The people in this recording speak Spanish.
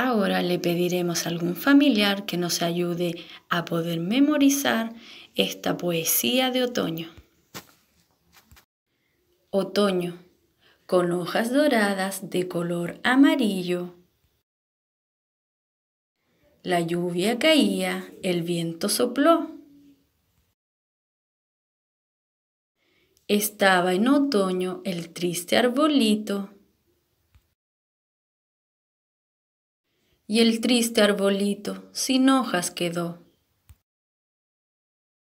Ahora le pediremos a algún familiar que nos ayude a poder memorizar esta poesía de otoño. Otoño, con hojas doradas de color amarillo. La lluvia caía, el viento sopló. Estaba en otoño el triste arbolito y el triste arbolito sin hojas quedó.